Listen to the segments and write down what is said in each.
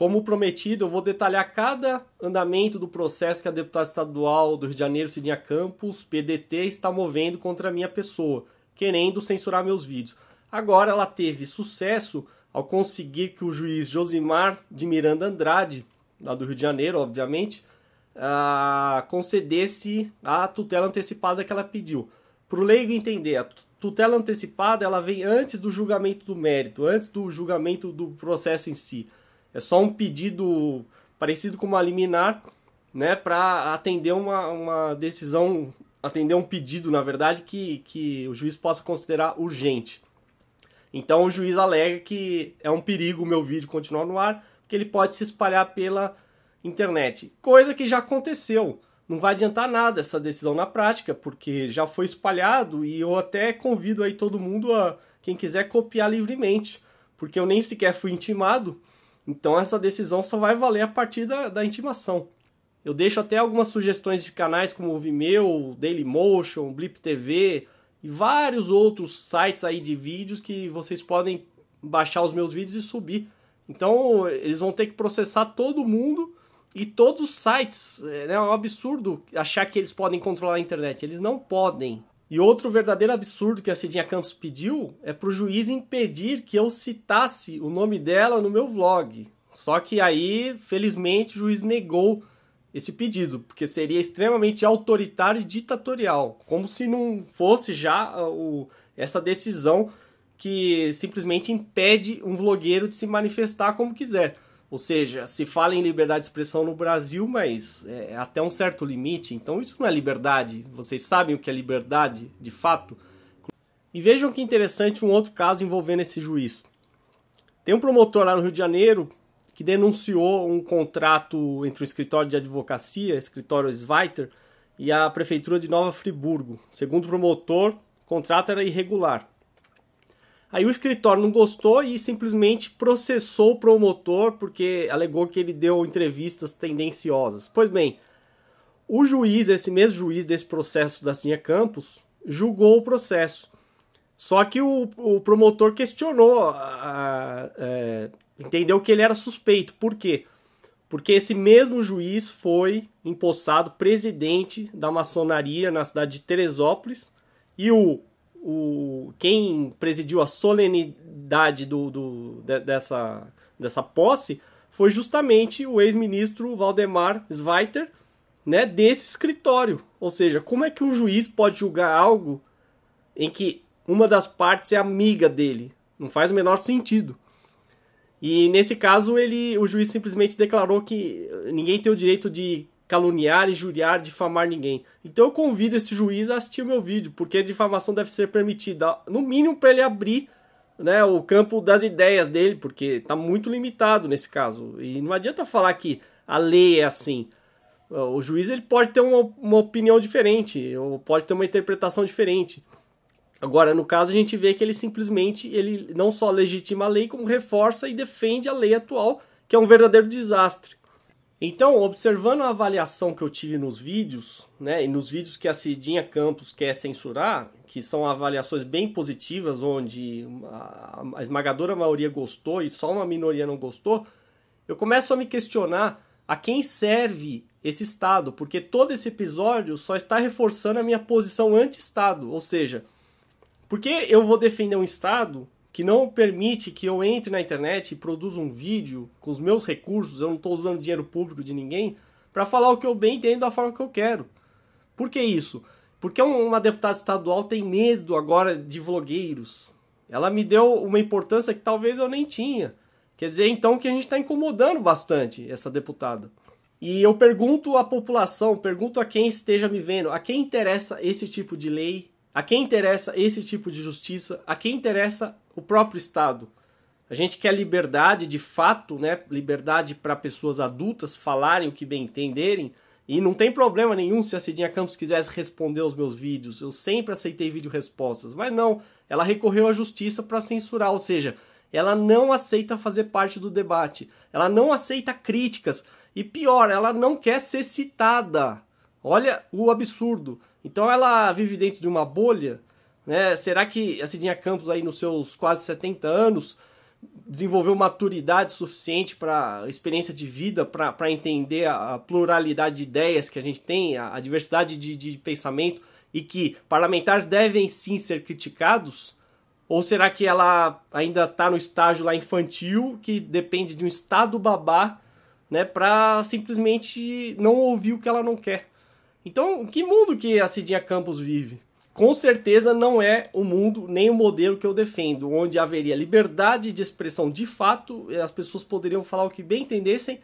Como prometido, eu vou detalhar cada andamento do processo que a deputada estadual do Rio de Janeiro, Cidinha Campos, PDT, está movendo contra a minha pessoa, querendo censurar meus vídeos. Agora ela teve sucesso ao conseguir que o juiz Josimar de Miranda Andrade, lá do Rio de Janeiro, obviamente, uh, concedesse a tutela antecipada que ela pediu. Para o leigo entender, a tutela antecipada ela vem antes do julgamento do mérito, antes do julgamento do processo em si é só um pedido parecido com uma liminar, né, para atender uma, uma decisão, atender um pedido, na verdade, que, que o juiz possa considerar urgente. Então o juiz alega que é um perigo o meu vídeo continuar no ar, porque ele pode se espalhar pela internet. Coisa que já aconteceu. Não vai adiantar nada essa decisão na prática, porque já foi espalhado e eu até convido aí todo mundo a quem quiser copiar livremente, porque eu nem sequer fui intimado então essa decisão só vai valer a partir da, da intimação. Eu deixo até algumas sugestões de canais como o Vimeo, Dailymotion, Blip TV e vários outros sites aí de vídeos que vocês podem baixar os meus vídeos e subir. Então eles vão ter que processar todo mundo e todos os sites. É, né? É um absurdo achar que eles podem controlar a internet. Eles não podem. E outro verdadeiro absurdo que a Cidinha Campos pediu é para o juiz impedir que eu citasse o nome dela no meu vlog. Só que aí, felizmente, o juiz negou esse pedido, porque seria extremamente autoritário e ditatorial, como se não fosse já ah, o, essa decisão que simplesmente impede um vlogueiro de se manifestar como quiser. Ou seja, se fala em liberdade de expressão no Brasil, mas é, é até um certo limite. Então isso não é liberdade. Vocês sabem o que é liberdade, de fato? E vejam que interessante um outro caso envolvendo esse juiz. Tem um promotor lá no Rio de Janeiro que denunciou um contrato entre o escritório de advocacia, escritório Zweiter, e a prefeitura de Nova Friburgo. Segundo o promotor, o contrato era irregular. Aí o escritório não gostou e simplesmente processou o promotor porque alegou que ele deu entrevistas tendenciosas. Pois bem, o juiz, esse mesmo juiz desse processo da Cinha Campos, julgou o processo. Só que o, o promotor questionou, a, a, a, é, entendeu que ele era suspeito. Por quê? Porque esse mesmo juiz foi empossado presidente da maçonaria na cidade de Teresópolis e o o quem presidiu a solenidade do, do de, dessa, dessa posse foi justamente o ex-ministro Valdemar Zweiter, né, desse escritório. Ou seja, como é que um juiz pode julgar algo em que uma das partes é amiga dele? Não faz o menor sentido. E nesse caso, ele, o juiz simplesmente declarou que ninguém tem o direito de caluniar, injuriar, difamar ninguém. Então eu convido esse juiz a assistir o meu vídeo, porque a difamação deve ser permitida, no mínimo para ele abrir né, o campo das ideias dele, porque está muito limitado nesse caso. E não adianta falar que a lei é assim. O juiz ele pode ter uma, uma opinião diferente, ou pode ter uma interpretação diferente. Agora, no caso, a gente vê que ele simplesmente ele não só legitima a lei, como reforça e defende a lei atual, que é um verdadeiro desastre. Então, observando a avaliação que eu tive nos vídeos, né, e nos vídeos que a Cidinha Campos quer censurar, que são avaliações bem positivas, onde a esmagadora maioria gostou e só uma minoria não gostou, eu começo a me questionar a quem serve esse Estado, porque todo esse episódio só está reforçando a minha posição anti-Estado, ou seja, por que eu vou defender um Estado que não permite que eu entre na internet e produza um vídeo com os meus recursos, eu não estou usando dinheiro público de ninguém, para falar o que eu bem entendo da forma que eu quero. Por que isso? Porque uma deputada estadual tem medo agora de vlogueiros. Ela me deu uma importância que talvez eu nem tinha. Quer dizer, então, que a gente está incomodando bastante essa deputada. E eu pergunto à população, pergunto a quem esteja me vendo, a quem interessa esse tipo de lei a quem interessa esse tipo de justiça? A quem interessa o próprio Estado? A gente quer liberdade de fato, né? Liberdade para pessoas adultas falarem o que bem entenderem. E não tem problema nenhum se a Cidinha Campos quisesse responder aos meus vídeos. Eu sempre aceitei vídeo respostas, mas não. Ela recorreu à justiça para censurar, ou seja, ela não aceita fazer parte do debate. Ela não aceita críticas e pior, ela não quer ser citada. Olha o absurdo. Então ela vive dentro de uma bolha, né? Será que a Cidinha Campos aí nos seus quase 70 anos desenvolveu maturidade suficiente para experiência de vida, para entender a, a, pluralidade de ideias que a gente tem, a, a diversidade de, de pensamento e que parlamentares devem sim ser criticados? Ou será que ela ainda está no estágio lá infantil, que depende de um estado babá, né, para simplesmente não ouvir o que ela não quer? Então, que mundo que a Cidinha Campos vive? Com certeza não é o mundo nem o modelo que eu defendo, onde haveria liberdade de expressão de fato e as pessoas poderiam falar o que bem entendessem,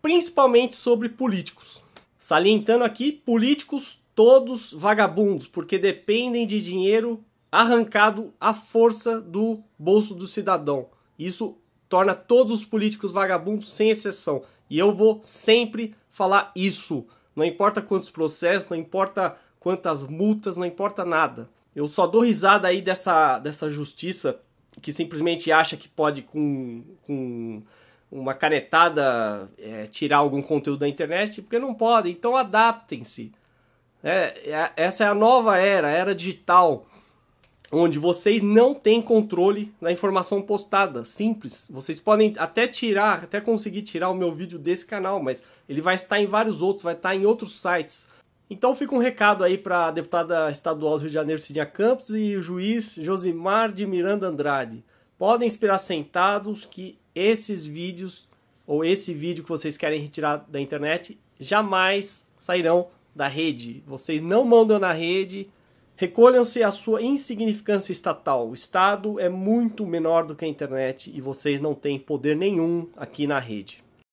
principalmente sobre políticos. Salientando aqui, políticos todos vagabundos, porque dependem de dinheiro arrancado à força do bolso do cidadão. Isso torna todos os políticos vagabundos sem exceção. E eu vou sempre falar isso. Não importa quantos processos, não importa quantas multas, não importa nada. Eu só dou risada aí dessa, dessa justiça que simplesmente acha que pode com, com uma canetada é, tirar algum conteúdo da internet, porque não pode. Então adaptem-se. É, é essa é a nova era, a era digital onde vocês não têm controle da informação postada. Simples. Vocês podem até tirar, até conseguir tirar o meu vídeo desse canal, mas ele vai estar em vários outros, vai estar em outros sites. Então fica um recado aí para a deputada estadual do Rio de Janeiro, Cidinha Campos, e o juiz Josimar de Miranda Andrade. Podem esperar sentados que esses vídeos, ou esse vídeo que vocês querem retirar da internet, jamais sairão da rede. Vocês não mandam na rede, Recolham-se à sua insignificância estatal. O Estado é muito menor do que a internet e vocês não têm poder nenhum aqui na rede.